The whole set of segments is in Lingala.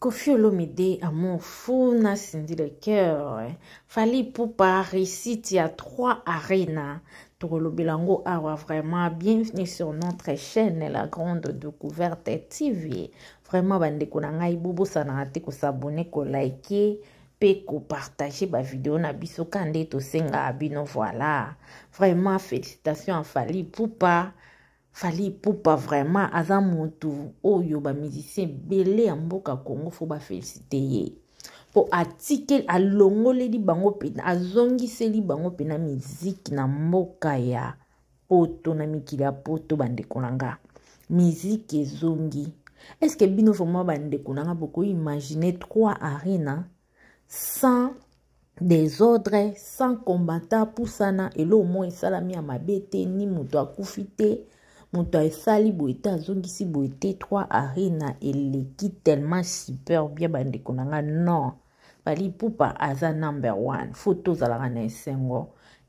Kofi Olomide a mon fou na sindi le cœur. Fali Poupa récite à trois arenas. Tokolobelango awa vraiment bienvenue sur notre chaîne la grande découverte TV. Vraiment bandeko na ngai bobosana te kosabone kolike mpe kopartage bavideo na biso ka nde tosengaka bino voilà. Vraiment félicitations à Fali Poupa. fali epupa vraiment aza motu oyo bamusicien ebele ya mboka congo fo bafelisite ye mpo atikeli alongoleli bango pena azongiseli bango pena miziki na mboka ya poto na mikili ya poto bandeko na nga miziki ezongi estce bino vraimen bandeko na nga bokoimagine trois arena sans désordre sans combattant apusana elo omo esalami ya mabe te ni moto akufi te moto asali boye te azongisi boye te 3 arre na eleki tellement super bien bandeko na nga non balipupa aza number 1 fo tozalaka na esengo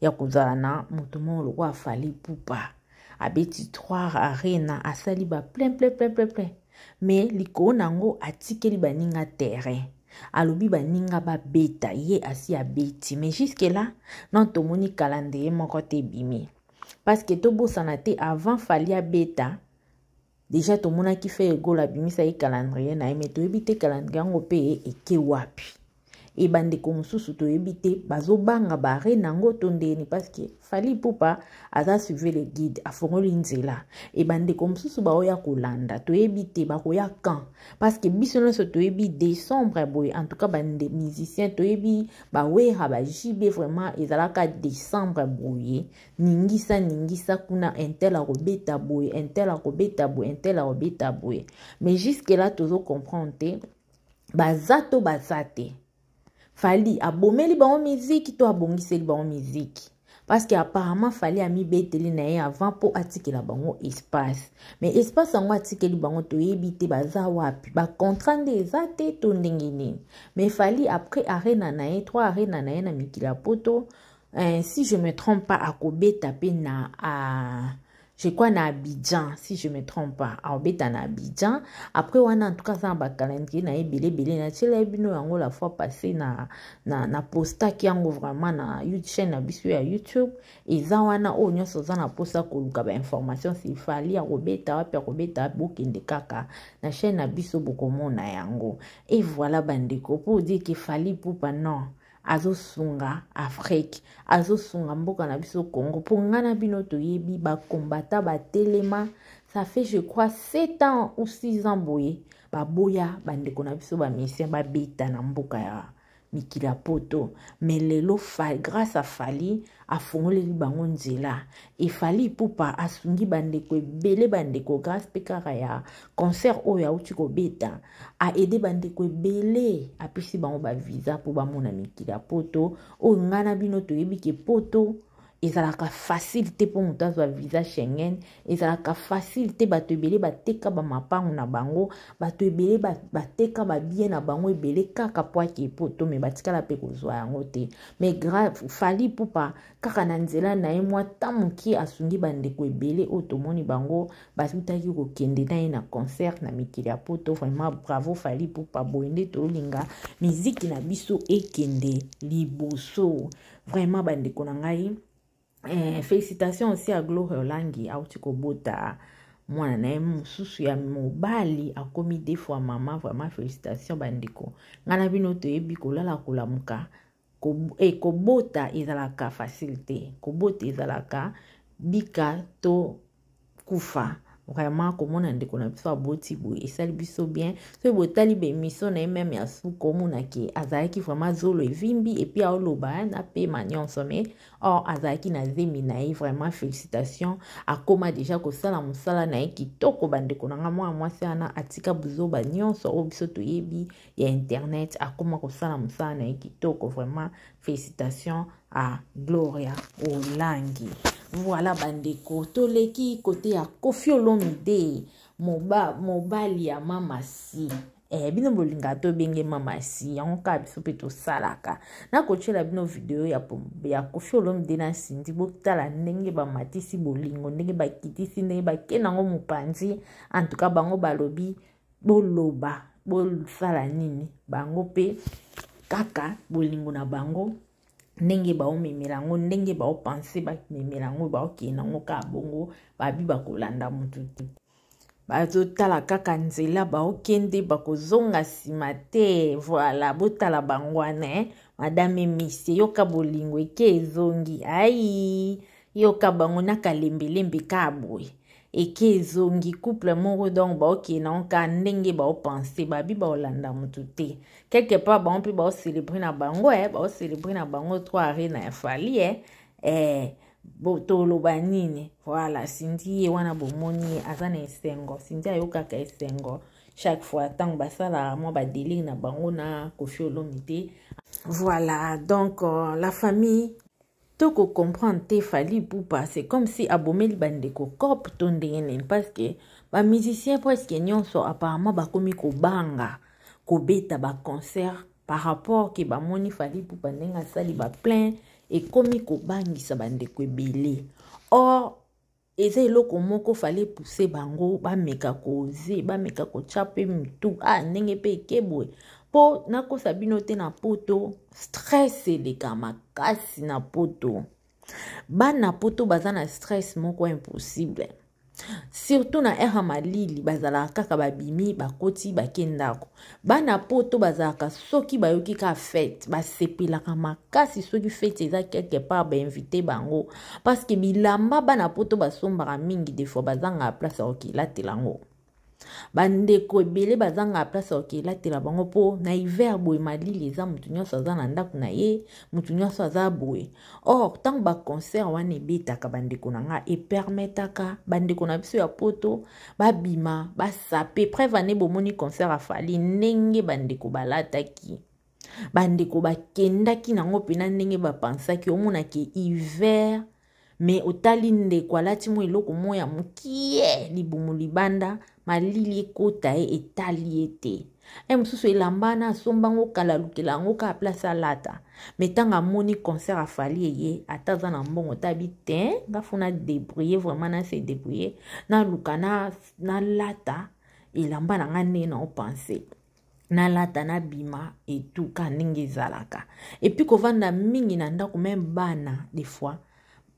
ya kozala na moto moko lokwa afali pupa abeti 3 arre na asali ba plein plein plein plein plein me likolo na yango atikeli baninga terrain alobi baninga babeta ye asi abeti me juske la non tomoni kalande ye moko te ebimi parceke tobosana te avant fali abeta deja tomonaki fe egola abimisa ye calendrier na ye me toyebi te calendrier yango mpe eke e wapi e bandeko mosusu toyebi te bazobanga bare nango to ndeni parceke fali pupa aza suive le guide afongoli nzela e bandeko mosusu baoya kolanda toyebi te bakoya kan parceke biso nyonso toyebi décembre boye en tout cas bamusicien toyebi bawera bajibe vraiment ezalaka décembre boye ningisa ningisa kuna intel akobeta boye intel akobeta boye intel akobeta boye mais jusque la tozokomprendre te baza to baza te fali abomeli bango miziki to abongiseli bango miziki parceke apparemment fali amibeteli na ye avant mpo atikela bango espace me espace yango atikeli bango toyebi te baza wapi bacontrat nde eza te to ndenge nini me fali après arena na ye trois arena na ye na mikili ya poto eh, si je me trompe pas akobeta mpe na a, ah, je crois na abidjan si je me trompe pas aobeta ah, na abidjan après wana en tout cas aza na bacalendrier na ye belebele natielai bino yango la fois passé na, na, na postaki yango vraiment na chaîne na biso ya youtube eza wana oyo nyonso oza na mposa koluka bainformation sifali ya kobeta wapi ya kobeta wapi bokende kaka na chaîne na biso bokomona yango e voilà bandeko mpo odie ke fali pupa non azosunga afrike azosunga mboka na biso congo mpo ngai na bino toyebi bakombata batelema ça fait je crois 7 ans ou 6 ans boye baboya bandeko na biso bamisien babeta na mboka ya mikili ya poto me lelo grâce afali afungoleli bango nzela efali ipupa asungi bandeko ebele bandeko grâce mpe kaka ya concert oyo auti kobeta aede bandeko ebele apesi bango bavisa mpo bamona mikili ya poto oyo ngai na bino toyebi ke poto ezalaka facile te mpo moto azwa visa schengen ezalaka facile te bato ebele bateka bamapangu na bango bato ebele bateka babie na bango ebele kaka po akepo to me batikala mpe kozwa yango te me grave fali pupa kaka na nzela na ye mwa ta moke asungi bandeko ebele oyo tomoni bango bautaki kokende na ye na concert na mikili ya poto vraiment bravo fali pupa boye nde tolinga miziki na biso ekende liboso vraiment bandeko na ngai eh, félicitation aussi ya gloire olangi auti kobota mwana na ye mosusu ya mobali akomi de fois mama vraiment félicitation bandeko ngai na bino toyebi kolala kolamuka e kobota ezalaka facile te kobota ezalaka bika to kufa vraiment komona ndeko na biso aboti boye esali biso bien soki botali bemisio na ye meme ya suka omona ke azalaki vraiment zolo evimbi epuis aoloba napema nyonso me or azalaki na zembi na ye vraiment félicitation akóma deja kosala mosala na ye kitoko bandeko na nga mwana mwasi wana atika buzoba nyonso oyo biso toyebi ya internet akóma kosala mosala na ye kitoko vraiment félicitation à gloria olangi voila bandeko toleki kote ya kofi olomide mobali moba ya mamasi eh, bino bolinga tobenge mamasi yango kaka biso mpe tosalaka nakotiela bino video ya, ya kofi olomide na sindi botala ndenge bamatisi bolingo ndenge bakitisi ndenge bakendango mopanzi antuka bango balobi boloba bosala nini bango mpe kaka bolingo na bango ndenge baomemela yango ndenge baopense bamemela yango baokenda yango kaka bongo babi bakolanda motu te bazotala kaka nzela baokende bakozonga nsima te voila botala bango wana eh? madame mise yoka bolingo eke ezongi ai yoka bango na kalembelembe ka boye eke ezongi couple moko donc baokenda ngo kaka ndenge baopense babi baolanda motu te quelque part bango mpe baocelebre na bango e baocelebre na bango to are na ya fali e eh, toloba nini voilà sindi ye wana bomoni ye aza na esengo sindi ayokaka esengo chaque fois ntango basalaka mwa badelire na bango na kofi olomi te voilà donc euh, la famille to kocomprendre te fali pupa c'est comme si abomeli bandeko cope to ndenge nini parce que bamusicien presque nyonso apparemment bakomi kobanga kobeta baconcert par rapport ke bamoni fali pupa ndenge asali baplain ekomi kobangisa bandeko ebele or eza eloko moko fale puse bango bameka koze bameka kotya mpe mitu a ah, ndenge mpe ekebwe mpo nakosa bino te na poto stress eleka makasi na poto bana poto baza na stress moko impossible surtout na ere ya malili bazalaka kaka babimi bakoti bake ndako bana poto bazalaka soki bayoki ka fete basepelaka makasi soki fete eza quelque part bainvite bango parceke bilamba bana poto basombaka mingi defoi bazanga ya place ya kokilatela yango bandeko ebele bazanga place oke elatela bango mpo na hiver boye malili eza motu nyonso aza na ndako na ye motu nyonso aza boye or ntango baconcert wana ebetaka bandeko na nga epermetaka bandeko na biso ya poto babima basape preve ane bomoni concert afali ndenge bandeko balataki bandeko bakendaki nango mpena ndenge bapansaki omonaki hiver me otali ndeko alati mwa eloko moko ya mokie libumu libanda malili ekota ye etali ye te ye mosusu elamba na asombango kala alukela yango kaka place alata me ntango amoni concert afali eye ata aza na mbongo tabi te nga fo na débrouye vraiment na se débrouye naluka nalata na elamba na nga ndenge naopense nalata nabima etuka ndenge ezalaka epui kovanda mingi na ndako me bana des fois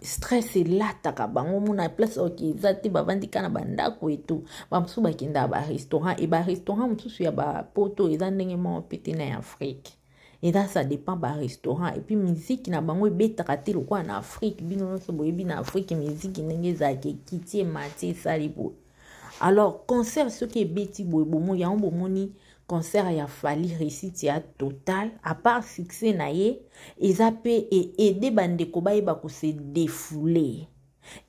stress elataka bango mona place oki eza te bavandi ka na bandako eto bamosusu bakendaka barestaurant e barestaurant mosusu ya bapoto eza ndenge moko mpe te na ya afrike eza ça dépend barestaurant epuis miziki na bango ebetaka te lokola na afrike bino nyonso boyebi na afrike miziki ndenge ezalaka ekiti emati esali boye alors concert soki ebeti boye bomo yango bomoni concert ya fali réussite ya total à part succès na ye eza mpe eede bandeko bayeba kose défoule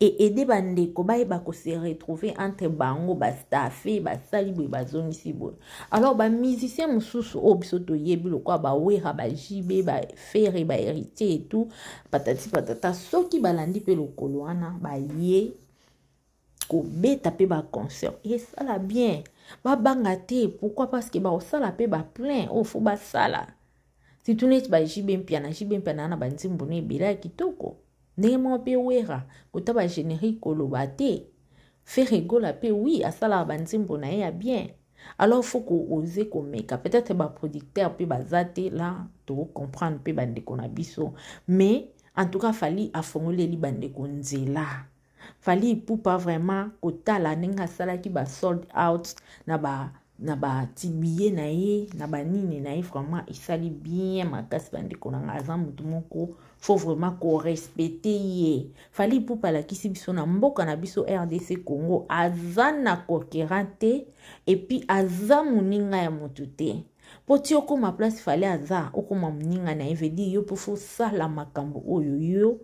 eede bandeko bayeba kose retrouve entre bango bastafe basali boye bazongisi boye alors bamusicien mosusu oyo oh, biso toyebi lokola bawera bajibe bafere baheritier etout patati patata soki balandi mpe lokolo wana baye kobeta mpe baconcert esala bien babanga te pourquoi parceke bakosala mpe baplain oyo oh, fo basala situ neti bajibe mpiana jibe mpiana na banzimbu na ebele ya kitoko ndenge moko mpe wera kota bagénérique koloba te fe regola mpe wi asalaka banzimbu na ye ya bien alors fo kooze komeka peut-être baproducteur mpe baza te la tokocomprendre mpe bandeko na biso mais en tout cas fali afongoleli bandeko nzela fali ipupa vraiment kotala ndenge asalaki basold out na ba na batibiye na ye na banini na ye vraiment esali bien makasi bandeko na ngai aza motu moko faut vraiment korespecte ye fali ipupa alakisi biso na mboka na biso rdc congo aza na kokera te epuis aza moninga ya motu te mpo ti okóma place fale aza okóma moninga na ye vedi yo mpo fosala makambo oyo yo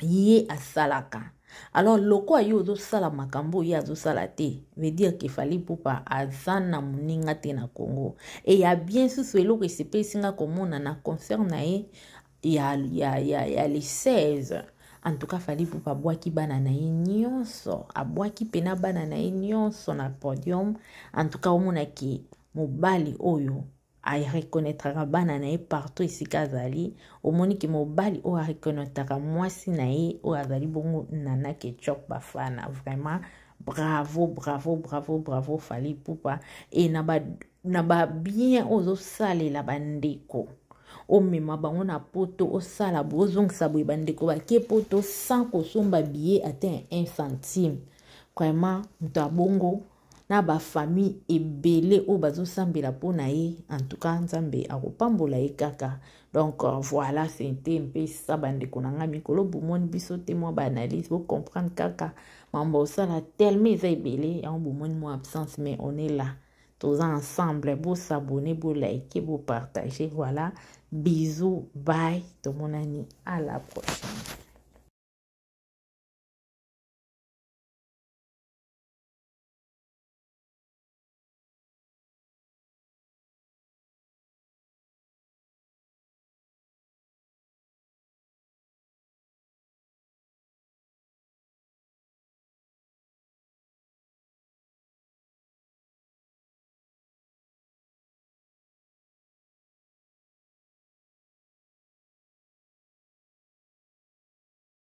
ye asalaka alors lokwa ye ozosala makambo ye azosala te vedire kefali pupa aza na moninga te na congo eya bien susu eloko esepesinga komona na concert na ye ya, ya, ya, ya le 16 antuka fali pupa abwaki bana na ye nyonso abwaki mpena bana na ye nyonso na podium antuka omonaki mobali oyo arekonetraka bana na ye partout esika azali omoniki mobali oyo arekonetraka mwasi na ye oyo azali bongo nana ketchok bafana vraiment bravo bravo bravo bravo fali pupa e na babien oyo ozosalela bandeko omema bango na poto osala boye ozongisa boye bandeko bake poto sans kosomba biye ate ya 1 centime vraiment moto abongo na bafamille ebele oyo bazosambela mpona ye antuka nzambe akopambola ye kaka donc euh, voilà sente mpesa bandeko na ngai mikolo bomoni biso te mwa baanalyse bocomprendre kaka mambo osala tellement eza ebele yango bomoni mwa absence mais on est là toza ensemble bosabone bolike bopartage voilà bisou bay tomonani à la prochaine